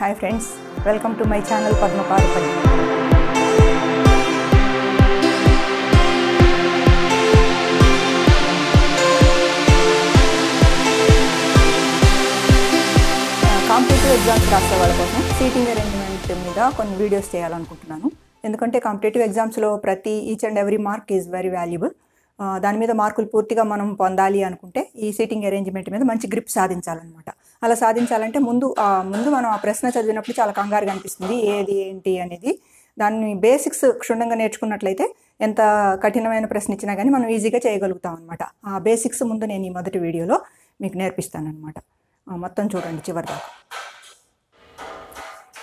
hi friends welcome to my channel Padmapalapalli competitive exams రాసే వాళ్ళ కోసం సీటింగ్ అరేంజ్మెంట్ మీద కొన్ని వీడియోస్ చేయాలనుకుంటున్నాను ఎందుకంటే కాంపిటేటివ్ ఎగ్జామ్స్లో ప్రతి each and every mark is very valuable దాని మీద మార్కులు పూర్తిగా మనం పొందాలి అనుకుంటే ఈ సీటింగ్ అరేంజ్మెంట్ మీద మంచి గ్రిప్ సాధించాలన్నమాట అలా సాధించాలంటే ముందు ముందు మనం ఆ ప్రశ్న చదివినప్పుడు చాలా కంగారుగా అనిపిస్తుంది ఏది ఏంటి అనేది దాన్ని బేసిక్స్ క్షుణ్ణంగా నేర్చుకున్నట్లయితే ఎంత కఠినమైన ప్రశ్న ఇచ్చినా కానీ మనం ఈజీగా చేయగలుగుతాం అనమాట ఆ బేసిక్స్ ముందు నేను ఈ మొదటి వీడియోలో మీకు నేర్పిస్తాను అనమాట మొత్తం చూడండి చివరి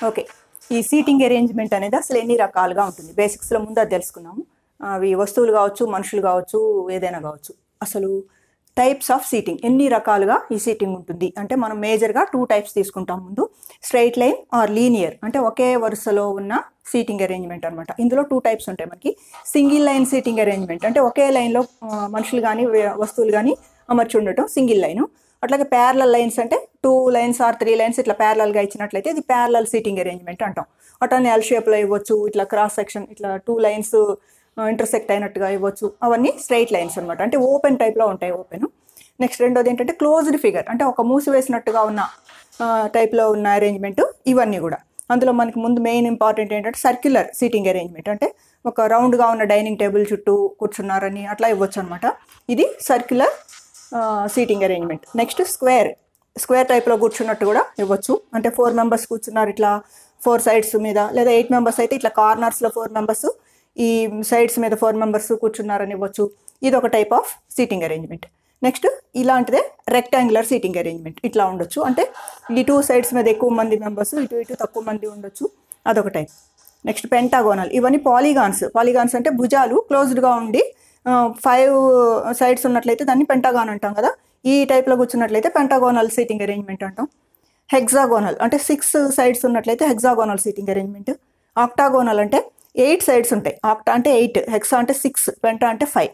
ఓకే ఈ సీటింగ్ అరేంజ్మెంట్ అనేది అసలు ఎన్ని రకాలుగా ఉంటుంది బేసిక్స్లో ముందు అది తెలుసుకున్నాము అవి వస్తువులు కావచ్చు మనుషులు కావచ్చు ఏదైనా కావచ్చు అసలు టైప్స్ ఆఫ్ సీటింగ్ ఎన్ని రకాలుగా ఈ సీటింగ్ ఉంటుంది అంటే మనం మేజర్గా టూ టైప్స్ తీసుకుంటాం ముందు స్ట్రైట్ లైన్ ఆర్ లీనియర్ అంటే ఒకే వరుసలో ఉన్న సీటింగ్ అరేంజ్మెంట్ అనమాట ఇందులో టూ టైప్స్ ఉంటాయి మనకి సింగిల్ లైన్ సీటింగ్ అరేంజ్మెంట్ అంటే ఒకే లైన్లో మనుషులు కానీ వస్తువులు కానీ అమర్చి ఉండటం సింగిల్ లైన్ అట్లాగే ప్యారలల్ లైన్స్ అంటే two lines or three lines ఇట్లా ప్యారలల్గా ఇచ్చినట్లయితే ఇది ప్యారలల్ సీటింగ్ అరేంజ్మెంట్ అంటాం అటన్ ఎల్ షేప్లో ఇవ్వచ్చు ఇట్లా క్రాస్ సెక్షన్ ఇట్లా టూ లైన్స్ ఇంటర్సెక్ట్ అయినట్టుగా ఇవ్వచ్చు అవన్నీ స్ట్రైట్ లైన్స్ అనమాట అంటే ఓపెన్ టైప్లో ఉంటాయి ఓపెన్ నెక్స్ట్ రెండోది ఏంటంటే క్లోజ్డ్ ఫిగర్ అంటే ఒక మూసివేసినట్టుగా ఉన్న టైప్లో ఉన్న అరేంజ్మెంట్ ఇవన్నీ కూడా అందులో మనకి ముందు మెయిన్ ఇంపార్టెంట్ ఏంటంటే సర్క్యులర్ సీటింగ్ అరేంజ్మెంట్ అంటే ఒక రౌండ్గా ఉన్న డైనింగ్ టేబుల్ చుట్టూ కూర్చున్నారని అట్లా ఇవ్వచ్చు అనమాట ఇది circular seating arrangement next square square టైప్లో కూర్చున్నట్టు కూడా ఇవ్వచ్చు అంటే ఫోర్ మెంబర్స్ కూర్చున్నారు ఇట్లా ఫోర్ సైడ్స్ మీద లేదా ఎయిట్ మెంబర్స్ అయితే ఇట్లా కార్నర్స్లో ఫోర్ మెంబర్స్ ఈ సైడ్స్ మీద ఫోర్ మెంబర్స్ కూర్చున్నారని ఇది ఒక type of seating arrangement next ఇలాంటిదే రెక్టాంగులర్ సీటింగ్ అరేంజ్మెంట్ ఇట్లా ఉండొచ్చు అంటే ఈ టూ సైడ్స్ మీద ఎక్కువ మంది మెంబర్స్ ఇటు ఇటు తక్కువ మంది ఉండొచ్చు అదొక టైప్ నెక్స్ట్ పెంటాగోనల్ ఇవన్నీ పాలిగాన్స్ పాలిగాన్స్ అంటే భుజాలు క్లోజ్డ్గా ఉండి ఫైవ్ సైడ్స్ ఉన్నట్లయితే దాన్ని పెంటాగాన్ అంటాం కదా ఈ టైప్లో కూర్చున్నట్లయితే పెంటాగోనల్ సీటింగ్ అరేంజ్మెంట్ అంటాం హెగ్జాగోనల్ అంటే సిక్స్ సైడ్స్ ఉన్నట్లయితే హెగ్జాగోనల్ సీటింగ్ అరేంజ్మెంట్ ఆక్టాగోనల్ అంటే ఎయిట్ సైడ్స్ ఉంటాయి ఆక్టా అంటే ఎయిట్ హెక్సా అంటే సిక్స్ పెంటా అంటే ఫైవ్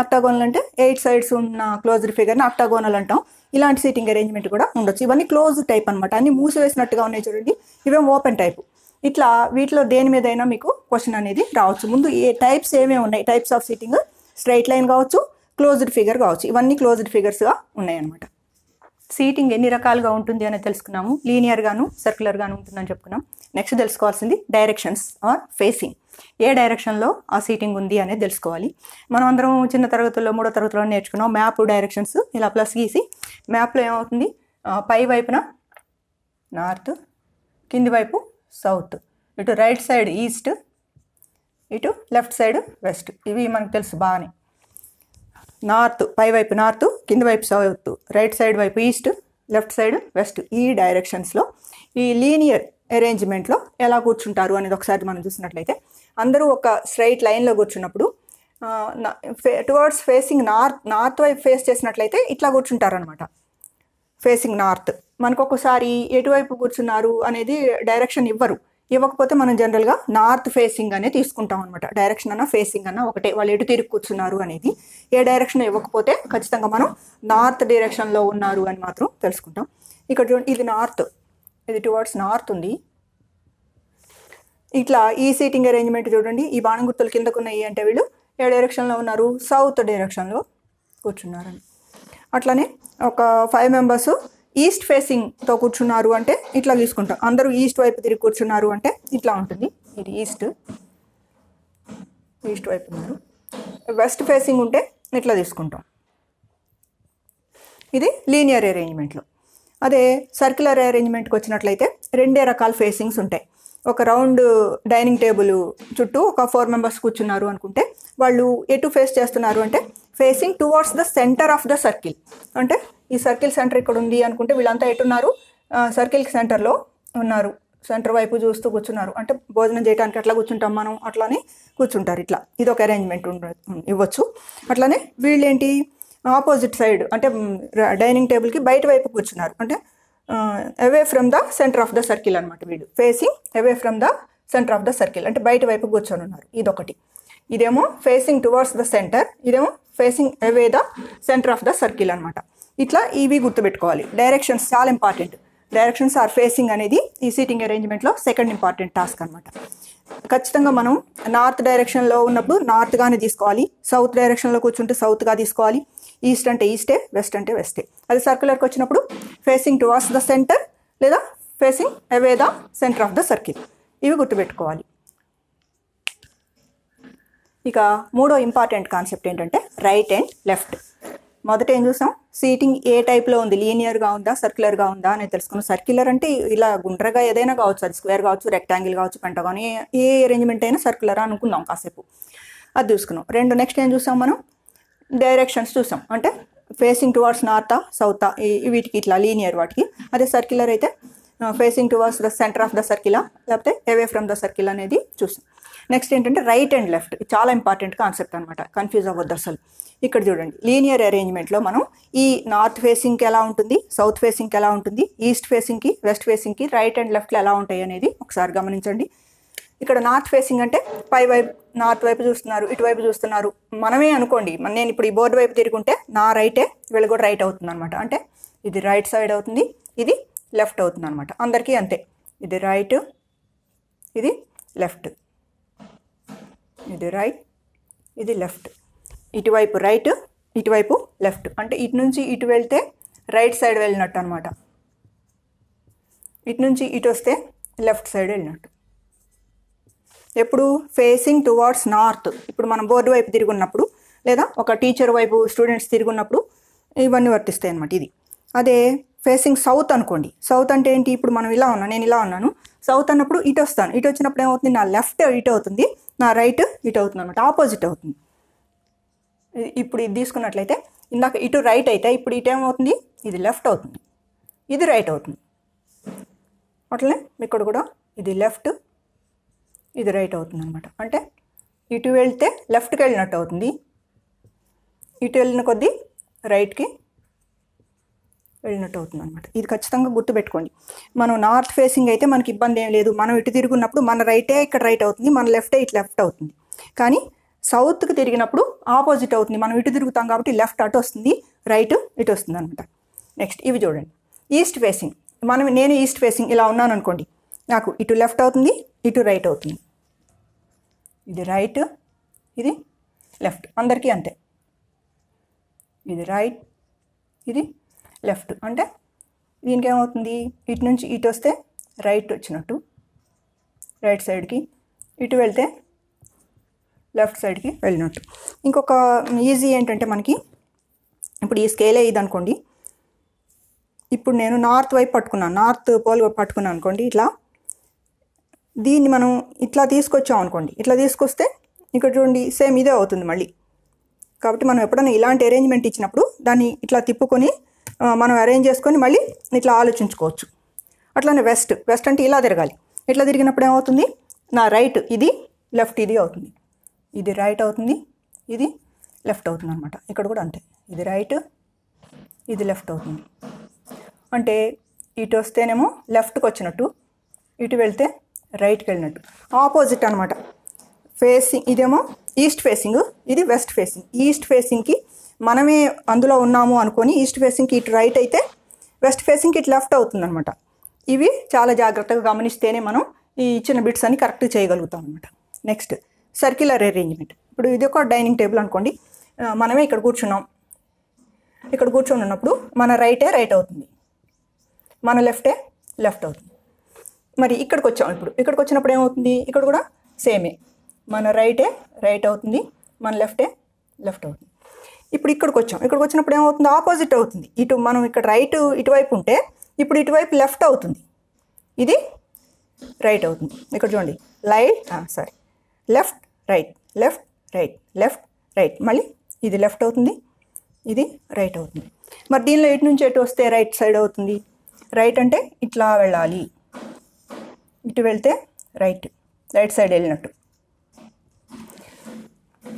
ఆక్టాగోనల్ అంటే ఎయిట్ సైడ్స్ ఉన్న క్లోజ్డ్ ఫిగర్ని ఆక్టాగోనల్ అంటాం ఇలాంటి సీటింగ్ అరేంజ్మెంట్ కూడా ఉండొచ్చు ఇవన్నీ క్లోజ్ టైప్ అనమాట అన్ని మూసివేసినట్టుగా ఉన్నాయి చూడండి ఇవేం ఓపెన్ టైప్ ఇట్లా వీటిలో దేని మీదైనా మీకు క్వశ్చన్ అనేది రావచ్చు ముందు ఏ టైప్స్ ఏమేమి ఉన్నాయి types of seating straight line కావచ్చు క్లోజ్డ్ ఫిగర్ కావచ్చు ఇవన్నీ క్లోజ్డ్ ఫిగర్స్గా ఉన్నాయన్నమాట సీటింగ్ ఎన్ని రకాలుగా ఉంటుంది అనేది తెలుసుకున్నాము లీనియర్గాను సర్క్యులర్గాను ఉంటుందని చెప్పుకున్నాం నెక్స్ట్ తెలుసుకోవాల్సింది డైరెక్షన్స్ ఆర్ ఫేసింగ్ ఏ డైరెక్షన్లో ఆ సీటింగ్ ఉంది అనేది తెలుసుకోవాలి మనం అందరం చిన్న తరగతుల్లో మూడో తరగతిలో నేర్చుకున్నాం మ్యాప్ డైరెక్షన్స్ ఇలా ప్లస్ గీసి మ్యాప్లో ఏమవుతుంది పై వైపున నార్త్ కింది వైపు సౌత్ ఇటు రైట్ సైడ్ ఈస్ట్ ఇటు లెఫ్ట్ సైడ్ వెస్ట్ ఇవి మనకు తెలుసు బాగానే నార్త్ పై వైపు నార్త్ కింద వైపు సౌత్ రైట్ సైడ్ వైపు ఈస్ట్ లెఫ్ట్ సైడ్ వెస్ట్ ఈ డైరెక్షన్స్లో ఈ లీనియర్ అరేంజ్మెంట్లో ఎలా కూర్చుంటారు అనేది ఒకసారి మనం చూసినట్లయితే అందరూ ఒక స్ట్రైట్ లైన్లో కూర్చున్నప్పుడు టువర్డ్స్ ఫేసింగ్ నార్త్ నార్త్ వైపు ఫేస్ చేసినట్లయితే ఇట్లా కూర్చుంటారనమాట ఫేసింగ్ నార్త్ మనకు ఎటువైపు కూర్చున్నారు అనేది డైరెక్షన్ ఇవ్వరు ఇవ్వకపోతే మనం జనరల్గా నార్త్ ఫేసింగ్ అనే తీసుకుంటాం అనమాట డైరెక్షన్ అన్న ఫేసింగ్ అన్న ఒకటే వాళ్ళు ఎటు తిరిగి కూర్చున్నారు అనేది ఏ డైరెక్షన్ ఇవ్వకపోతే ఖచ్చితంగా మనం నార్త్ డైరెక్షన్లో ఉన్నారు అని మాత్రం తెలుసుకుంటాం ఇక్కడ చూడండి ఇది నార్త్ ఇది టువర్డ్స్ నార్త్ ఉంది ఇట్లా ఈ సీటింగ్ అరేంజ్మెంట్ చూడండి ఈ బాణం గుర్తుల కిందకున్నాయి అంటే వీళ్ళు ఏ డైరెక్షన్లో ఉన్నారు సౌత్ డైరెక్షన్లో కూర్చున్నారని అట్లానే ఒక ఫైవ్ మెంబర్స్ ఈస్ట్ ఫేసింగ్తో కూర్చున్నారు అంటే ఇట్లా తీసుకుంటాం అందరూ ఈస్ట్ వైపు తిరిగి కూర్చున్నారు అంటే ఇట్లా ఉంటుంది ఇది ఈస్ట్ ఈస్ట్ వైపు ఉన్నారు వెస్ట్ ఫేసింగ్ ఉంటే ఇట్లా తీసుకుంటాం ఇది లీనియర్ అరేంజ్మెంట్లో అదే సర్క్యులర్ అరేంజ్మెంట్కి వచ్చినట్లయితే రెండే రకాల ఫేసింగ్స్ ఉంటాయి ఒక రౌండ్ డైనింగ్ టేబుల్ చుట్టూ ఒక ఫోర్ మెంబర్స్ కూర్చున్నారు అనుకుంటే వాళ్ళు ఎటు ఫేస్ చేస్తున్నారు అంటే facing towards the centre of the circle అంటే ఈ సర్కిల్ సెంటర్ ఇక్కడ ఉంది అనుకుంటే వీళ్ళంతా ఎటు ఉన్నారు సర్కిల్ సెంటర్లో ఉన్నారు సెంటర్ వైపు చూస్తూ కూర్చున్నారు అంటే భోజనం చేయడానికి అట్లా కూర్చుంటాం మనం అట్లానే కూర్చుంటారు ఇట్లా ఇది ఒక అరేంజ్మెంట్ ఇవ్వచ్చు అట్లానే వీళ్ళేంటి ఆపోజిట్ సైడ్ అంటే డైనింగ్ టేబుల్కి బయట వైపు కూర్చున్నారు అంటే away from the centre of the circle అనమాట వీడు facing away from the centre of the circle అంటే బయట వైపు కూర్చొని ఉన్నారు ఇదొకటి ఇదేమో ఫేసింగ్ టువర్డ్స్ ద సెంటర్ ఇదేమో facing away the centre of the circle అనమాట ఇట్లా ఇవి గుర్తుపెట్టుకోవాలి డైరెక్షన్స్ చాలా ఇంపార్టెంట్ డైరెక్షన్స్ ఆర్ ఫేసింగ్ అనేది ఈ సీటింగ్ అరేంజ్మెంట్లో సెకండ్ ఇంపార్టెంట్ టాస్క్ అనమాట ఖచ్చితంగా మనం నార్త్ డైరెక్షన్లో ఉన్నప్పుడు నార్త్గానే తీసుకోవాలి సౌత్ డైరెక్షన్లో కూర్చుంటే సౌత్గా తీసుకోవాలి ఈస్ట్ అంటే ఈస్టే వెస్ట్ అంటే వెస్టే అది సర్క్యులర్కి వచ్చినప్పుడు ఫేసింగ్ టువార్డ్స్ ద సెంటర్ లేదా facing away the centre of the circle ఇవి గుర్తుపెట్టుకోవాలి ఇక మూడో ఇంపార్టెంట్ కాన్సెప్ట్ ఏంటంటే రైట్ అండ్ లెఫ్ట్ మొదట ఏం చూసాం సీటింగ్ ఏ టైప్లో ఉంది లీనియర్గా ఉందా సర్క్యులర్గా ఉందా అనేది తెలుసుకున్నాం సర్క్యులర్ అంటే ఇలా గుండ్రగా ఏదైనా కావచ్చు అది స్క్వేర్ కావచ్చు రెక్టాంగిల్ కావచ్చు పెంటగాను ఏ ఏ అరేంజ్మెంట్ అయినా సర్క్యులర్ అనుకున్నాం కాసేపు అది చూసుకున్నాం రెండు నెక్స్ట్ ఏం చూసాం మనం డైరెక్షన్స్ చూసాం అంటే ఫేసింగ్ టువర్డ్స్ నార్తా సౌతా వీటికి ఇట్లా లీనియర్ వాటికి అదే సర్కిలర్ అయితే facing towards the centre of the సర్కిలా లేకపోతే అవే ఫ్రమ్ ద సర్కిల్ అనేది చూసాం నెక్స్ట్ ఏంటంటే రైట్ అండ్ లెఫ్ట్ చాలా ఇంపార్టెంట్ కాన్సెప్ట్ అనమాట కన్ఫ్యూజ్ అవ్వద్దు అసలు ఇక్కడ చూడండి లీనియర్ అరేంజ్మెంట్లో మనం ఈ నార్త్ ఫేసింగ్కి ఎలా ఉంటుంది సౌత్ ఫేసింగ్కి ఎలా ఉంటుంది ఈస్ట్ ఫేసింగ్కి వెస్ట్ ఫేసింగ్కి రైట్ అండ్ లెఫ్ట్లో ఎలా ఉంటాయి అనేది ఒకసారి గమనించండి ఇక్కడ నార్త్ ఫేసింగ్ అంటే పై వైపు నార్త్ వైపు చూస్తున్నారు ఇటువైపు చూస్తున్నారు మనమే అనుకోండి నేను ఇప్పుడు ఈ బోర్డు వైపు తిరుగుంటే నా రైటే వీళ్ళు కూడా రైట్ అవుతుంది అనమాట అంటే ఇది రైట్ సైడ్ అవుతుంది ఇది లెఫ్ట్ అవుతుంది అనమాట అందరికీ అంతే ఇది రైట్ ఇది లెఫ్ట్ ఇది రైట్ ఇది లెఫ్ట్ ఇటువైపు రైట్ ఇటువైపు లెఫ్ట్ అంటే ఇటు నుంచి ఇటు వెళ్తే రైట్ సైడ్ వెళ్ళినట్టు అనమాట ఇటు నుంచి ఇటు వస్తే లెఫ్ట్ సైడ్ వెళ్ళినట్టు ఎప్పుడు ఫేసింగ్ టువార్డ్స్ నార్త్ ఇప్పుడు మనం బోర్డు వైపు తిరిగి ఉన్నప్పుడు లేదా ఒక టీచర్ వైపు స్టూడెంట్స్ తిరిగి ఉన్నప్పుడు ఇవన్నీ వర్తిస్తాయి అనమాట ఇది అదే ఫేసింగ్ సౌత్ అనుకోండి సౌత్ అంటే ఏంటి ఇప్పుడు మనం ఇలా ఉన్నాను నేను ఇలా ఉన్నాను సౌత్ అన్నప్పుడు ఇటు వస్తాను ఇటు వచ్చినప్పుడు ఏమవుతుంది నా లెఫ్ట్ ఇటు అవుతుంది నా రైట్ ఇటు అవుతుంది అనమాట ఆపోజిట్ అవుతుంది ఇప్పుడు ఇది తీసుకున్నట్లయితే ఇందాక ఇటు రైట్ అయితే ఇప్పుడు ఇటు ఏమవుతుంది ఇది లెఫ్ట్ అవుతుంది ఇది రైట్ అవుతుంది అట్లనే ఇక్కడ కూడా ఇది లెఫ్ట్ ఇది రైట్ అవుతుంది అనమాట అంటే ఇటు వెళ్తే లెఫ్ట్కి వెళ్ళినట్టు అవుతుంది ఇటు వెళ్ళిన కొద్దీ రైట్కి వెళ్ళినట్టు అవుతుంది అనమాట ఇది ఖచ్చితంగా గుర్తుపెట్టుకోండి మనం నార్త్ ఫేసింగ్ అయితే మనకి ఇబ్బంది ఏం లేదు మనం ఇటు తిరుగున్నప్పుడు మన రైటే ఇక్కడ రైట్ అవుతుంది మన లెఫ్టే ఇటు లెఫ్ట్ అవుతుంది కానీ సౌత్కి తిరిగినప్పుడు ఆపోజిట్ అవుతుంది మనం ఇటు తిరుగుతాం కాబట్టి లెఫ్ట్ అటు వస్తుంది రైట్ ఇటు వస్తుంది అనమాట నెక్స్ట్ ఇవి చూడండి ఈస్ట్ ఫేసింగ్ మనం నేను ఈస్ట్ ఫేసింగ్ ఇలా ఉన్నాను అనుకోండి నాకు ఇటు లెఫ్ట్ అవుతుంది ఇటు రైట్ అవుతుంది ఇది రైట్ ఇది లెఫ్ట్ అందరికీ అంతే ఇది రైట్ ఇది లెఫ్ట్ అంటే దీనికి ఏమవుతుంది ఇటు నుంచి ఇటు వస్తే రైట్ వచ్చినట్టు రైట్ సైడ్కి ఇటు వెళ్తే లెఫ్ట్ సైడ్కి వెళ్ళినట్టు ఇంకొక ఈజీ ఏంటంటే మనకి ఇప్పుడు ఈ స్కేలే ఇది అనుకోండి ఇప్పుడు నేను నార్త్ వైపు పట్టుకున్నాను నార్త్ పోల్ పట్టుకున్నాను అనుకోండి ఇట్లా దీన్ని మనం ఇట్లా తీసుకొచ్చాం అనుకోండి ఇట్లా తీసుకొస్తే ఇక్కడ చూడండి సేమ్ ఇదే అవుతుంది మళ్ళీ కాబట్టి మనం ఎప్పుడైనా ఇలాంటి అరేంజ్మెంట్ ఇచ్చినప్పుడు దాన్ని ఇట్లా తిప్పుకొని మనం అరేంజ్ చేసుకొని మళ్ళీ ఇట్లా ఆలోచించుకోవచ్చు అట్లానే వెస్ట్ వెస్ట్ అంటే ఇలా తిరగాలి ఇట్లా తిరిగినప్పుడు ఏమవుతుంది నా రైట్ ఇది లెఫ్ట్ ఇది అవుతుంది ఇది రైట్ అవుతుంది ఇది లెఫ్ట్ అవుతుంది అనమాట ఇక్కడ కూడా అంతే ఇది రైట్ ఇది లెఫ్ట్ అవుతుంది అంటే ఇటు వస్తేనేమో లెఫ్ట్కి వచ్చినట్టు ఇటు వెళ్తే రైట్కి వెళ్ళినట్టు ఆపోజిట్ అనమాట ఫేసింగ్ ఇదేమో ఈస్ట్ ఫేసింగ్ ఇది వెస్ట్ ఫేసింగ్ ఈస్ట్ ఫేసింగ్కి మనమే అందులో ఉన్నాము అనుకొని ఈస్ట్ ఫేసింగ్కి ఇటు రైట్ అయితే వెస్ట్ ఫేసింగ్కి ఇటు లెఫ్ట్ అవుతుంది అనమాట ఇవి చాలా జాగ్రత్తగా గమనిస్తేనే మనం ఈ ఇచ్చిన బిట్స్ అన్ని కరెక్ట్ చేయగలుగుతాం అనమాట నెక్స్ట్ సర్క్యులర్ అరేంజ్మెంట్ ఇప్పుడు ఇది ఒక డైనింగ్ టేబుల్ అనుకోండి మనమే ఇక్కడ కూర్చున్నాం ఇక్కడ కూర్చొని ఉన్నప్పుడు మన రైటే రైట్ అవుతుంది మన లెఫ్టే లెఫ్ట్ అవుతుంది మరి ఇక్కడికి వచ్చాం ఇప్పుడు ఇక్కడికి వచ్చినప్పుడు ఏమవుతుంది ఇక్కడ కూడా సేమే మన రైటే రైట్ అవుతుంది మన లెఫ్టే లెఫ్ట్ అవుతుంది ఇప్పుడు ఇక్కడికి వచ్చాం ఇక్కడికి వచ్చినప్పుడు ఏమవుతుంది ఆపోజిట్ అవుతుంది ఇటు మనం ఇక్కడ రైట్ ఇటువైపు ఉంటే ఇప్పుడు ఇటువైపు లెఫ్ట్ అవుతుంది ఇది రైట్ అవుతుంది ఇక్కడ చూడండి light sorry left right left right left right మళ్ళీ ఇది లెఫ్ట్ అవుతుంది ఇది రైట్ అవుతుంది మరి దీనిలో ఇటు నుంచి ఎటు వస్తే రైట్ సైడ్ అవుతుంది రైట్ అంటే ఇట్లా వెళ్ళాలి ఇటు వెళ్తే రైట్ రైట్ సైడ్ వెళ్ళినట్టు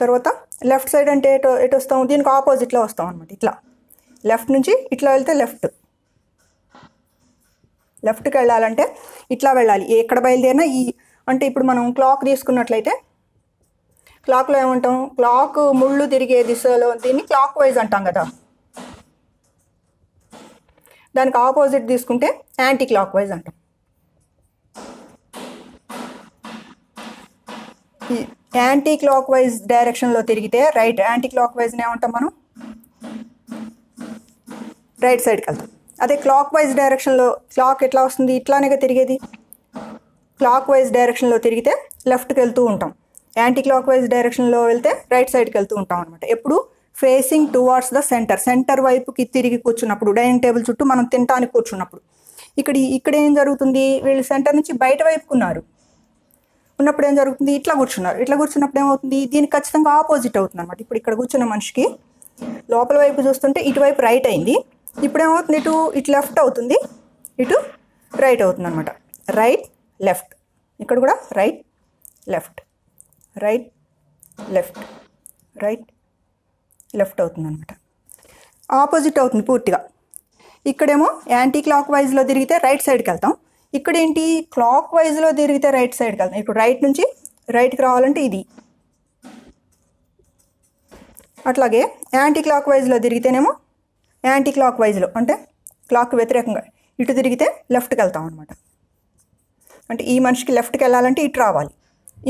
తర్వాత లెఫ్ట్ సైడ్ అంటే ఎటు ఎటు వస్తాం దీనికి ఆపోజిట్లో వస్తాం అనమాట ఇట్లా లెఫ్ట్ నుంచి ఇట్లా వెళ్తే లెఫ్ట్ లెఫ్ట్కి వెళ్ళాలంటే ఇట్లా వెళ్ళాలి ఎక్కడ బయలుదేరినా ఈ అంటే ఇప్పుడు మనం క్లాక్ తీసుకున్నట్లయితే క్లాక్లో ఏమంటాం క్లాక్ ముళ్ళు తిరిగే దిశలో దీన్ని క్లాక్ వైజ్ అంటాం కదా దానికి ఆపోజిట్ తీసుకుంటే యాంటీ క్లాక్ వైజ్ అంటాం యాంటీ క్లాక్ వైజ్ డైరెక్షన్లో తిరిగితే రైట్ యాంటీ క్లాక్ వైజ్నే ఉంటాం మనం రైట్ సైడ్కి వెళ్తాం అదే క్లాక్ వైజ్ డైరెక్షన్లో క్లాక్ ఎట్లా వస్తుంది ఇట్లానేగా తిరిగేది క్లాక్ వైజ్ డైరెక్షన్లో తిరిగితే లెఫ్ట్కి వెళ్తూ ఉంటాం యాంటీ క్లాక్ వైజ్ డైరెక్షన్లో వెళ్తే రైట్ సైడ్కి వెళ్తూ ఉంటాం అనమాట ఎప్పుడు facing towards the centre centre వైపుకి తిరిగి కూర్చున్నప్పుడు డైనింగ్ టేబుల్ చుట్టూ మనం తినటానికి కూర్చున్నప్పుడు ఇక్కడ ఇక్కడ ఏం జరుగుతుంది వీళ్ళు సెంటర్ నుంచి బయట వైపుకున్నారు ఉన్నప్పుడు ఏం జరుగుతుంది ఇట్లా కూర్చున్నారు ఇట్లా కూర్చున్నప్పుడు ఏమవుతుంది దీనికి ఖచ్చితంగా ఆపోజిట్ అవుతుంది అనమాట ఇప్పుడు ఇక్కడ కూర్చున్న మనిషికి లోపల వైపు చూస్తుంటే ఇటువైపు రైట్ అయింది ఇప్పుడు ఏమవుతుంది ఇటు ఇటు లెఫ్ట్ అవుతుంది ఇటు రైట్ అవుతుంది అనమాట రైట్ లెఫ్ట్ ఇక్కడ కూడా right left right left right left అవుతుంది అనమాట ఆపోజిట్ అవుతుంది పూర్తిగా ఇక్కడేమో యాంటీ క్లాక్ వైజ్లో తిరిగితే రైట్ సైడ్కి వెళ్తాం ఇక్కడ ఏంటి క్లాక్ వైజ్లో తిరిగితే రైట్ సైడ్కి వెళ్తాం ఇప్పుడు రైట్ నుంచి రైట్కి రావాలంటే ఇది అట్లాగే యాంటీ క్లాక్ వైజ్లో తిరిగితేనేమో యాంటీ క్లాక్ వైజ్లో అంటే క్లాక్ వ్యతిరేకంగా ఇటు తిరిగితే లెఫ్ట్కి వెళ్తాం అనమాట అంటే ఈ మనిషికి లెఫ్ట్కి వెళ్ళాలంటే ఇటు రావాలి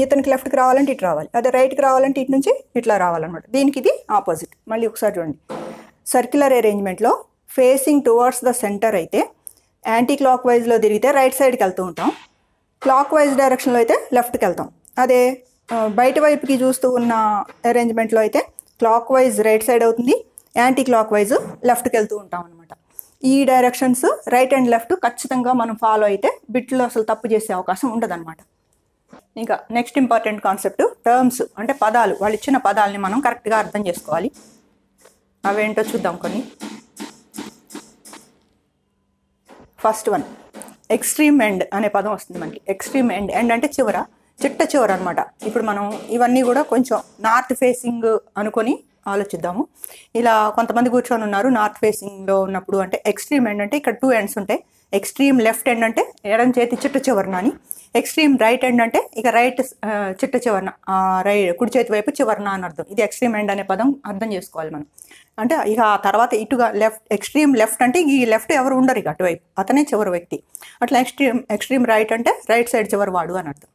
ఇతనికి లెఫ్ట్కి రావాలంటే ఇటు రావాలి అదే రైట్కి రావాలంటే ఇటు నుంచి ఇట్లా రావాలన్నమాట దీనికి ఇది ఆపోజిట్ మళ్ళీ ఒకసారి చూడండి సర్క్యులర్ అరేంజ్మెంట్లో ఫేసింగ్ టువర్డ్స్ ద సెంటర్ అయితే యాంటీ క్లాక్ వైజ్లో తిరిగితే రైట్ సైడ్కి వెళ్తూ ఉంటాం క్లాక్ వైజ్ డైరెక్షన్లో అయితే లెఫ్ట్కి వెళ్తాం అదే బయట వైపుకి చూస్తూ ఉన్న అరేంజ్మెంట్లో అయితే క్లాక్ వైజ్ రైట్ సైడ్ అవుతుంది యాంటీ క్లాక్ వైజ్ లెఫ్ట్కి వెళ్తూ ఉంటాం అనమాట ఈ డైరెక్షన్స్ రైట్ అండ్ లెఫ్ట్ ఖచ్చితంగా మనం ఫాలో అయితే బిట్లో అసలు తప్పు చేసే అవకాశం ఉండదన్నమాట ఇంకా నెక్స్ట్ ఇంపార్టెంట్ కాన్సెప్ట్ టర్మ్స్ అంటే పదాలు వాళ్ళు ఇచ్చిన పదాలని మనం కరెక్ట్గా అర్థం చేసుకోవాలి అవేంటో చూద్దాం కొన్ని ఫస్ట్ వన్ ఎక్స్ట్రీమ్ ఎండ్ అనే పదం వస్తుంది మనకి ఎక్స్ట్రీమ్ ఎండ్ ఎండ్ అంటే చివర చిట్ట చివర అనమాట ఇప్పుడు మనం ఇవన్నీ కూడా కొంచెం నార్త్ ఫేసింగ్ అనుకొని ఆలోచిద్దాము ఇలా కొంతమంది కూర్చొని ఉన్నారు నార్త్ ఫేసింగ్లో ఉన్నప్పుడు అంటే ఎక్స్ట్రీమ్ ఎండ్ అంటే ఇక్కడ టూ ఎండ్స్ ఉంటాయి ఎక్స్ట్రీమ్ లెఫ్ట్ ఎండ్ అంటే ఎడం చేతి చిట్ట చివరన అని ఎక్స్ట్రీమ్ రైట్ ఎండ్ అంటే ఇక రైట్ చిట్ట చివరన రై కుడి చేతి వైపు చివరన అని అర్థం ఇది ఎక్స్ట్రీమ్ ఎండ్ అనే పదం అర్థం చేసుకోవాలి మనం అంటే ఇక ఆ తర్వాత ఇటుగా లెఫ్ట్ ఎక్స్ట్రీమ్ లెఫ్ట్ అంటే ఈ లెఫ్ట్ ఎవరు ఉండరు ఇక అటువైపు అతనే చివరి వ్యక్తి అట్లా ఎక్స్ట్రీమ్ ఎక్స్ట్రీమ్ రైట్ అంటే రైట్ సైడ్ చివరి వాడు అని అర్థం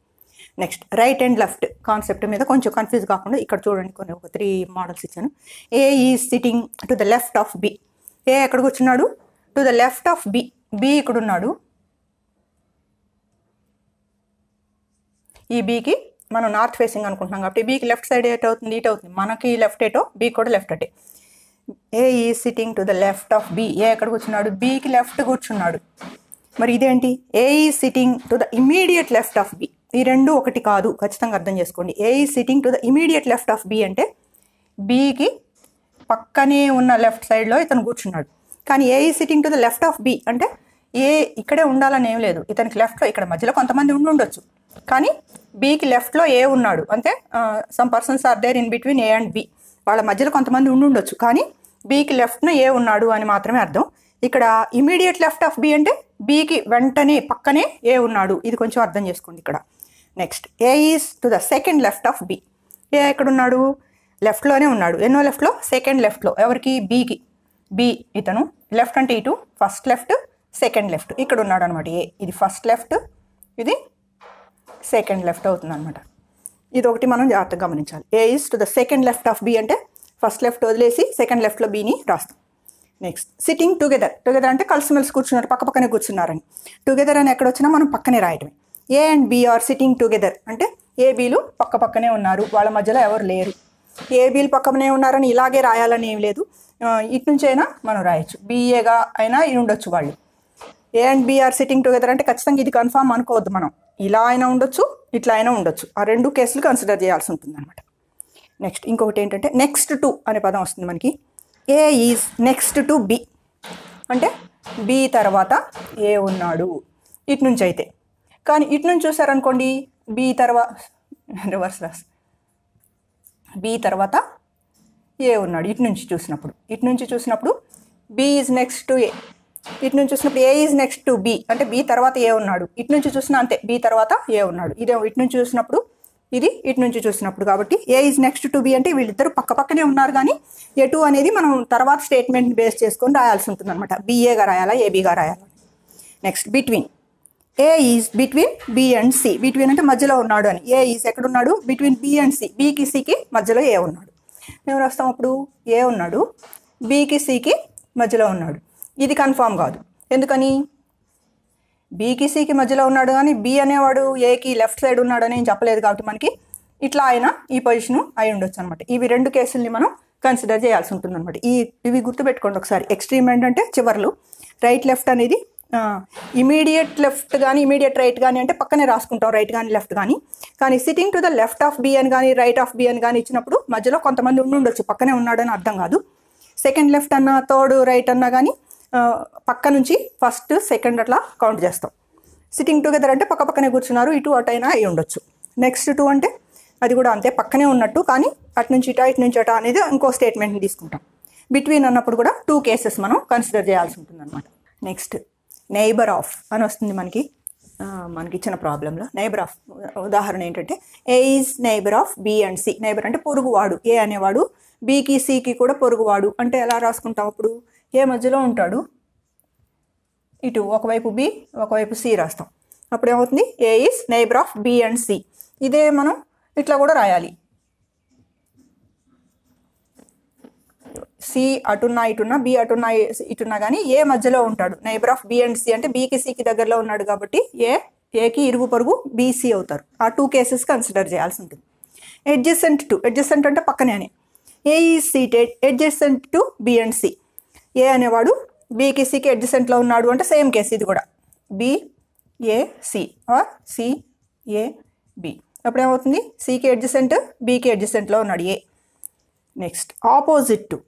next right and left concept మీద కొంచెం కన్ఫ్యూజ్ కాకుండా ఇక్కడ చూడండి కొన్ని ఒక త్రీ మోడల్స్ ఇచ్చాను A is sitting to the left of B A ఎక్కడికి వచ్చినాడు to the left of B B ఇక్కడ ఉన్నాడు ఈ బీకి మనం నార్త్ ఫేసింగ్ అనుకుంటున్నాం కాబట్టి బీకి లెఫ్ట్ సైడ్ ఎట్ అవుతుంది ఇటు అవుతుంది మనకి లెఫ్ట్ ఏటో బీ కూడా లెఫ్ట్ అటే A is sitting to the left of B A ఎక్కడ కూర్చున్నాడు బికి లెఫ్ట్ కూర్చున్నాడు మరి ఇదేంటి A is sitting to the immediate left of B ఈ రెండు ఒకటి కాదు ఖచ్చితంగా అర్థం చేసుకోండి A is sitting to the immediate left of B అంటే బికి పక్కనే ఉన్న లెఫ్ట్ సైడ్లో ఇతను కూర్చున్నాడు కానీ A is sitting to the left of B అంటే ఏ ఇక్కడే ఉండాలని ఏం లేదు ఇతనికి లెఫ్ట్లో ఇక్కడ మధ్యలో కొంతమంది ఉండి ఉండొచ్చు కానీ బీకి లెఫ్ట్లో ఏ ఉన్నాడు అంటే some persons are there in between A and B వాళ్ళ మధ్యలో కొంతమంది ఉండుండొచ్చు కానీ బీకి లెఫ్ట్న ఏ ఉన్నాడు అని మాత్రమే అర్థం ఇక్కడ ఇమీడియట్ లెఫ్ట్ ఆఫ్ బి అంటే బీకి వెంటనే పక్కనే ఏ ఉన్నాడు ఇది కొంచెం అర్థం చేసుకోండి ఇక్కడ next A is to the second left of B A ఎక్కడున్నాడు లెఫ్ట్లోనే ఉన్నాడు ఎన్నో లెఫ్ట్లో సెకండ్ లెఫ్ట్లో ఎవరికి బీకి బి ఇతను లెఫ్ట్ అంటే ఇటు ఫస్ట్ లెఫ్ట్ సెకండ్ లెఫ్ట్ ఇక్కడ ఉన్నాడు అనమాట ఏ ఇది ఫస్ట్ లెఫ్ట్ ఇది సెకండ్ లెఫ్ట్ అవుతుంది అనమాట ఇది ఒకటి మనం జాగ్రత్తగా గమనించాలి A is to the second left of B అంటే ఫస్ట్ లెఫ్ట్ వదిలేసి సెకండ్ లెఫ్ట్లో బీని రాస్తాం నెక్స్ట్ సిట్టింగ్ టుగెదర్ టుగెదర్ అంటే కలిసిమెలిసి కూర్చున్నారు పక్క పక్కనే కూర్చున్నారని టుగెదర్ అని ఎక్కడ వచ్చినా మనం పక్కనే రాయటమే A and B are sitting together అంటే ఏ బీలు పక్క పక్కనే ఉన్నారు వాళ్ళ మధ్యలో ఎవరు లేరు ఏ బీలు పక్కనే ఉన్నారని ఇలాగే రాయాలని ఏం లేదు ఇటు నుంచైనా మనం రాయొచ్చు బీఏగా అయినా ఉండొచ్చు వాళ్ళు A and B are sitting together అంటే ఖచ్చితంగా ఇది కన్ఫామ్ అనుకోవద్దు మనం ఇలా అయినా ఉండొచ్చు ఇట్లా అయినా ఉండొచ్చు ఆ రెండు కేసులు కన్సిడర్ చేయాల్సి ఉంటుంది అనమాట నెక్స్ట్ ఇంకొకటి ఏంటంటే నెక్స్ట్ టు అనే పదం వస్తుంది మనకి A is next to B అంటే బి తర్వాత ఏ ఉన్నాడు ఇటు నుంచి అయితే కానీ ఇటు నుంచి చూసారనుకోండి బి తర్వాత రివర్స్ రాస్ బి తర్వాత ఏ ఉన్నాడు ఇటు నుంచి చూసినప్పుడు ఇటు నుంచి చూసినప్పుడు B is next to A ఇటు నుంచి చూసినప్పుడు A is next to B అంటే బి తర్వాత ఏ ఉన్నాడు ఇటు నుంచి చూసిన అంతే బి తర్వాత ఏ ఉన్నాడు ఇదే ఇటు నుంచి చూసినప్పుడు ఇది ఇటు నుంచి చూసినప్పుడు కాబట్టి A is next to B అంటే వీళ్ళిద్దరు పక్క పక్కనే ఉన్నారు కానీ ఏ టూ అనేది మనం తర్వాత స్టేట్మెంట్ బేస్ చేసుకొని రాయాల్సి ఉంటుంది అనమాట బీఏగా రాయాలా ఏబీగా రాయాలా next between A is between B and C between అంటే మధ్యలో ఉన్నాడు అని ఏ ఈజ్ ఎక్కడున్నాడు బిట్వీన్ బి అండ్ సి బీకి సికి మధ్యలో ఏ ఉన్నాడు మేము రాస్తాం అప్పుడు ఏ ఉన్నాడు బీకి సికి మధ్యలో ఉన్నాడు ఇది కన్ఫామ్ కాదు ఎందుకని బీకి సికి మధ్యలో ఉన్నాడు కానీ బి అనేవాడు ఏకి లెఫ్ట్ సైడ్ ఉన్నాడని నేను చెప్పలేదు కాబట్టి మనకి ఇట్లా ఆయన ఈ పొజిషన్ అయి ఉండొచ్చు అనమాట ఇవి రెండు కేసుల్ని మనం కన్సిడర్ చేయాల్సి ఉంటుంది అనమాట ఈ ఇవి గుర్తుపెట్టుకోండి ఒకసారి ఎక్స్ట్రీమ్ ఏంటంటే చివర్లు రైట్ లెఫ్ట్ అనేది ఇమీడియట్ లెఫ్ట్ కానీ ఇమీడియట్ రైట్ కానీ అంటే పక్కనే రాసుకుంటాం రైట్ కానీ లెఫ్ట్ కానీ కానీ sitting to the left of B అని కానీ రైట్ ఆఫ్ బి అని కానీ ఇచ్చినప్పుడు మధ్యలో కొంతమంది ఉండి ఉండొచ్చు పక్కనే ఉన్నాడని అర్థం కాదు సెకండ్ లెఫ్ట్ అన్నా థర్డ్ రైట్ అన్నా కానీ పక్క నుంచి ఫస్ట్ సెకండ్ అట్లా కౌంట్ చేస్తాం సిట్టింగ్ టుగెదర్ అంటే పక్క పక్కనే కూర్చున్నారు ఇటు అటు అయినా అయి ఉండొచ్చు నెక్స్ట్ టూ అంటే అది కూడా అంతే పక్కనే ఉన్నట్టు కానీ అటు నుంచి ఇటా ఇటు నుంచి అటా అనేది ఇంకో స్టేట్మెంట్ని తీసుకుంటాం బిట్వీన్ అన్నప్పుడు కూడా టూ కేసెస్ మనం కన్సిడర్ చేయాల్సి ఉంటుంది అనమాట నెక్స్ట్ నైబర్ ఆఫ్ అని వస్తుంది మనకి మనకి ఇచ్చిన ప్రాబ్లంలో నైబర్ ఆఫ్ ఉదాహరణ ఏంటంటే A is neighbour of B and C neighbour అంటే పొరుగువాడు ఏ అనేవాడు బీకి సికి కూడా పొరుగువాడు అంటే ఎలా రాసుకుంటాం అప్పుడు ఏ మధ్యలో ఉంటాడు ఇటు ఒకవైపు బి ఒకవైపు సి రాస్తాం అప్పుడు ఏమవుతుంది A is neighbour of B and C ఇదే మనం ఇట్లా కూడా రాయాలి సి అటున్నా ఇటున్నా బి అటున్నా ఇటున్నా కానీ ఏ మధ్యలో ఉంటాడు neighbour of B and C అంటే బీకి సికి దగ్గరలో ఉన్నాడు కాబట్టి ఏ ఏకి ఇరుగు పొరుగు బీసీ అవుతారు ఆ టూ కేసెస్ కన్సిడర్ చేయాల్సి ఉంటుంది ఎడ్జసెంట్ టు ఎడ్జసెంట్ అంటే పక్కనే అని A is seated adjacent to B and C A అనేవాడు బీకి సికి అడ్జసెంట్లో ఉన్నాడు అంటే సేమ్ కేసు ఇది కూడా B A C or C A B అప్పుడు ఏమవుతుంది సికి అడ్జసెంట్ బీకి అడ్జసెంట్లో ఉన్నాడు A next opposite to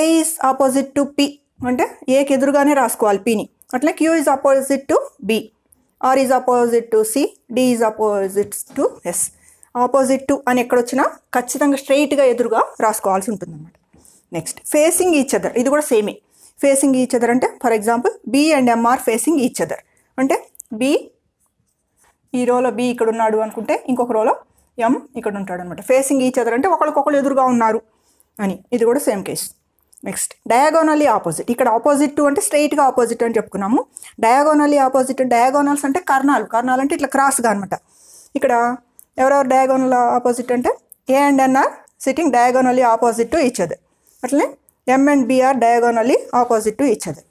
A is opposite to P అంటే ఏకి ఎదురుగానే రాసుకోవాలి పిని అట్లా Q is opposite to B R is opposite to C D is opposite to S opposite to అని ఎక్కడొచ్చినా ఖచ్చితంగా స్ట్రైట్గా ఎదురుగా రాసుకోవాల్సి ఉంటుందన్నమాట నెక్స్ట్ ఫేసింగ్ ఈచ్ అదర్ ఇది కూడా సేమే ఫేసింగ్ ఈచ్ అదర్ అంటే for example B and M are facing each other అంటే బి ఈ రోలో బి ఇక్కడ ఉన్నాడు అనుకుంటే ఇంకొక రోలో ఎం ఇక్కడ ఉంటాడు అనమాట ఫేసింగ్ ఈచ్ అదర్ అంటే ఒకరికొకరు ఎదురుగా ఉన్నారు అని ఇది కూడా same case next diagonally opposite ఇక్కడ ఆపోజిట్ టు అంటే స్ట్రైట్గా ఆపోజిట్ అని చెప్పుకున్నాము డయాగోనలీ ఆపోజిట్ డయాగోనల్స్ అంటే కర్ణాలు కర్ణాలు అంటే ఇట్లా క్రాస్గా అనమాట ఇక్కడ ఎవరెవరు డయాగోనల్ ఆపోజిట్ అంటే A and N are sitting diagonally opposite to each other అట్లనే M and B are diagonally opposite to each other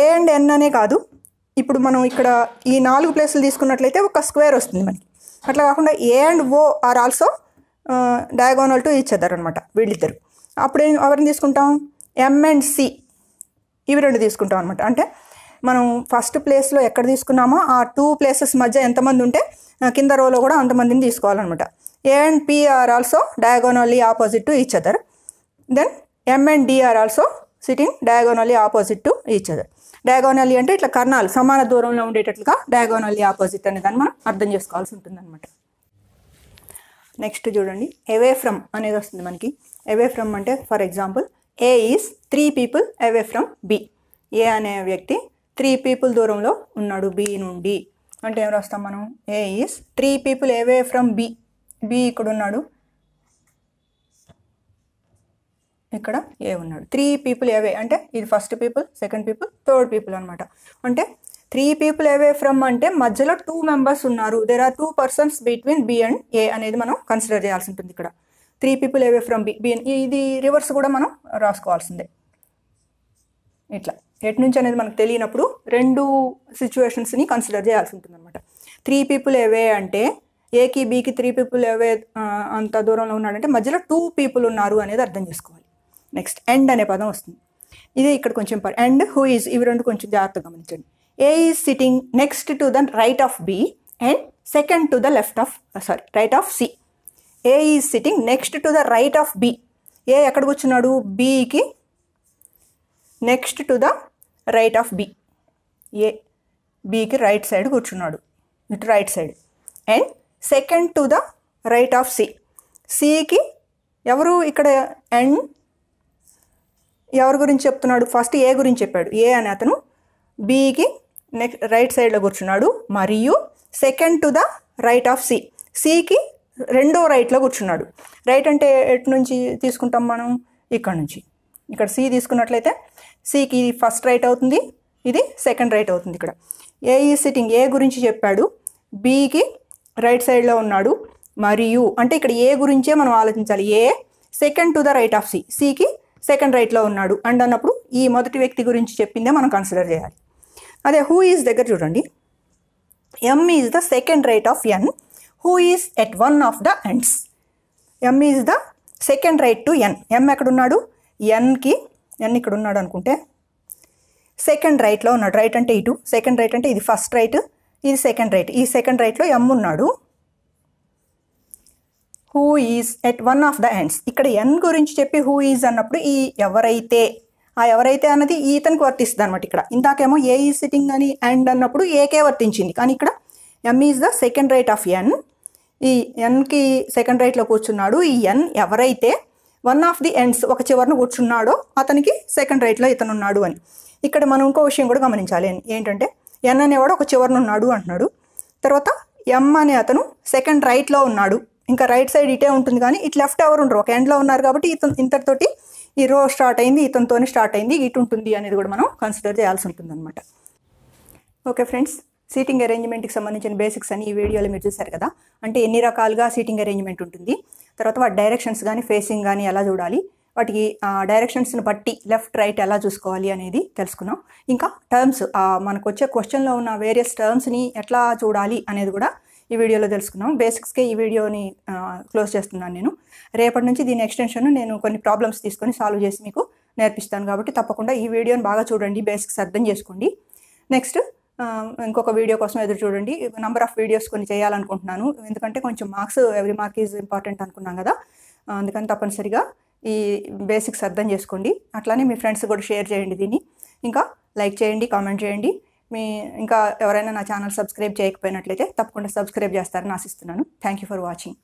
A and N అనే కాదు ఇప్పుడు మనం ఇక్కడ ఈ నాలుగు ప్లేసులు తీసుకున్నట్లయితే ఒక స్క్వేర్ వస్తుంది మనకి అట్లా కాకుండా A and O are also diagonal to each other అనమాట వీళ్ళిద్దరు అప్పుడు ఎవరిని తీసుకుంటాం ఎం అండ్ సి ఇవి రెండు తీసుకుంటాం అనమాట అంటే మనం ఫస్ట్ ప్లేస్లో ఎక్కడ తీసుకున్నామో ఆ టూ ప్లేసెస్ మధ్య ఎంతమంది ఉంటే కింద రోలో కూడా అంతమందిని తీసుకోవాలన్నమాట A and P are also diagonally opposite to each other then M and D are also sitting diagonally opposite to each other diagonally అంటే ఇట్లా కర్ణాలు సమాన దూరంలో ఉండేటట్లుగా డయాగోనల్లీ ఆపోజిట్ అనే దాన్ని మనం అర్థం చేసుకోవాల్సి ఉంటుంది అనమాట నెక్స్ట్ చూడండి అవే ఫ్రమ్ అనేది వస్తుంది మనకి అవే ఫ్రమ్ అంటే for example A is three people away from B A అనే వ్యక్తి త్రీ పీపుల్ దూరంలో ఉన్నాడు బి నుండి అంటే ఏం రాస్తాం మనం A is three people away from B B ఇక్కడ ఉన్నాడు ఇక్కడ ఏ ఉన్నాడు త్రీ పీపుల్ ఏవే అంటే ఇది first people second people third people అనమాట అంటే త్రీ పీపుల్ ఏవే ఫ్రమ్ అంటే మధ్యలో టూ మెంబర్స్ ఉన్నారు there are two persons between B and A అనేది మనం కన్సిడర్ చేయాల్సి ఉంటుంది ఇక్కడ three people away from B BN ఇది రివర్స్ కూడా మనం రాసుకోవాల్సిందే ఇట్లా ఎటు నుంచి అనేది మనకు తెలియనప్పుడు రెండు సిచ్యువేషన్స్ని కన్సిడర్ చేయాల్సి ఉంటుంది అనమాట త్రీ పీపుల్ ఏవే అంటే ఏకి బీకి త్రీ పీపుల్ అవే అంత దూరంలో ఉన్నాడంటే మధ్యలో టూ పీపుల్ ఉన్నారు అనేది అర్థం చేసుకోవాలి నెక్స్ట్ ఎండ్ అనే పదం వస్తుంది ఇది ఇక్కడ కొంచెం అండ్ హూ ఈజ్ ఇవి రెండు కొంచెం జాగ్రత్తగా గమనించండి A is sitting next to the right of B and second to the left of sorry right of C A is sitting next to the right of B A ఎక్కడ కూర్చున్నాడు బికి next to the right of B A బికి right side కూర్చున్నాడు ఇటు right side and second to the right of C సికి ఎవరు ఇక్కడ and ఎవరి గురించి చెప్తున్నాడు ఫస్ట్ ఏ గురించి చెప్పాడు ఏ అని అతను బీకి నెక్స్ట్ రైట్ సైడ్లో కూర్చున్నాడు మరియు second to the right of C సికి రెండో రైట్లో కూర్చున్నాడు రైట్ అంటే ఎటు నుంచి తీసుకుంటాం మనం ఇక్కడ నుంచి ఇక్కడ సి తీసుకున్నట్లయితే సికి ఇది ఫస్ట్ రైట్ అవుతుంది ఇది సెకండ్ రైట్ అవుతుంది ఇక్కడ ఏ ఈ సిట్టింగ్ ఏ గురించి చెప్పాడు బీకి రైట్ సైడ్లో ఉన్నాడు మరియు అంటే ఇక్కడ ఏ గురించే మనం ఆలోచించాలి A second to the right of C సికి సెకండ్ రైట్లో ఉన్నాడు అండ్ అన్నప్పుడు ఈ మొదటి వ్యక్తి గురించి చెప్పిందే మనం కన్సిడర్ చేయాలి అదే హూ ఈజ్ దగ్గర చూడండి M is the second right of N who is at one of the ends M is the second right to N M ఎక్కడున్నాడు ఎన్కి ఎన్ ఇక్కడ ఉన్నాడు అనుకుంటే సెకండ్ రైట్లో ఉన్నాడు రైట్ అంటే ఇటు సెకండ్ రైట్ అంటే ఇది ఫస్ట్ రైట్ ఇది సెకండ్ రైట్ ఈ సెకండ్ రైట్లో ఎమ్ ఉన్నాడు who is at one of the ends ఇక్కడ ఎన్ గురించి చెప్పి హూ ఈజ్ అన్నప్పుడు ఈ ఎవరైతే ఆ ఎవరైతే అన్నది ఈతనికి వర్తిస్తుంది అనమాట ఇక్కడ ఇందాకేమో ఏ ఈ సిట్టింగ్ అని అండ్ అన్నప్పుడు ఏకే వర్తించింది కానీ ఇక్కడ M is the second right of N ఈ ఎన్కి సెకండ్ రైట్లో కూర్చున్నాడు ఈ ఎన్ ఎవరైతే వన్ ఆఫ్ ది ఎండ్స్ ఒక చివరిన కూర్చున్నాడో అతనికి సెకండ్ రైట్లో ఇతను ఉన్నాడు అని ఇక్కడ మనం ఇంకో విషయం కూడా గమనించాలి ఏంటంటే ఎన్ అనేవాడు ఒక చివరిన ఉన్నాడు అంటున్నాడు తర్వాత ఎం అనే అతను సెకండ్ రైట్లో ఉన్నాడు ఇంకా రైట్ సైడ్ ఇటే ఉంటుంది కానీ ఇటు లెఫ్ట్ ఎవరు ఉండరు ఒక ఎండ్లో ఉన్నారు కాబట్టి ఇతను ఇంతటితోటి ఈ రో స్టార్ట్ అయింది ఇతనితోనే స్టార్ట్ అయింది ఇటు ఉంటుంది అనేది కూడా మనం కన్సిడర్ చేయాల్సి ఉంటుంది అనమాట ఓకే ఫ్రెండ్స్ సీటింగ్ అరేంజ్మెంట్కి సంబంధించిన బేసిక్స్ అని ఈ వీడియోలో మీరు చూశారు కదా అంటే ఎన్ని రకాలుగా సీటింగ్ అరేంజ్మెంట్ ఉంటుంది తర్వాత వాటి డైరెక్షన్స్ కానీ ఫేసింగ్ కానీ ఎలా చూడాలి వాటికి డైరెక్షన్స్ని బట్టి లెఫ్ట్ రైట్ ఎలా చూసుకోవాలి అనేది తెలుసుకున్నాం ఇంకా టర్మ్స్ మనకు వచ్చే క్వశ్చన్లో ఉన్న వేరియస్ టర్మ్స్ని ఎట్లా చూడాలి అనేది కూడా ఈ వీడియోలో తెలుసుకున్నాం బేసిక్స్కే ఈ వీడియోని క్లోజ్ చేస్తున్నాను నేను రేపటి నుంచి దీని ఎక్స్టెన్షన్ నేను కొన్ని ప్రాబ్లమ్స్ తీసుకొని సాల్వ్ చేసి మీకు నేర్పిస్తాను కాబట్టి తప్పకుండా ఈ వీడియోని బాగా చూడండి బేసిక్స్ అర్థం చేసుకోండి నెక్స్ట్ ఇంకొక వీడియో కోసం ఎదురు చూడండి నంబర్ ఆఫ్ వీడియోస్ కొన్ని చేయాలనుకుంటున్నాను ఎందుకంటే కొంచెం marks every mark is important అనుకున్నాం కదా అందుకని తప్పనిసరిగా ఈ బేసిక్స్ అర్థం చేసుకోండి అట్లానే మీ ఫ్రెండ్స్ కూడా షేర్ చేయండి దీన్ని ఇంకా లైక్ చేయండి కామెంట్ చేయండి మీ ఇంకా ఎవరైనా నా ఛానల్ సబ్స్క్రైబ్ చేయకపోయినట్లయితే తప్పకుండా సబ్స్క్రైబ్ చేస్తారని ఆశిస్తున్నాను థ్యాంక్ యూ ఫర్ వాచింగ్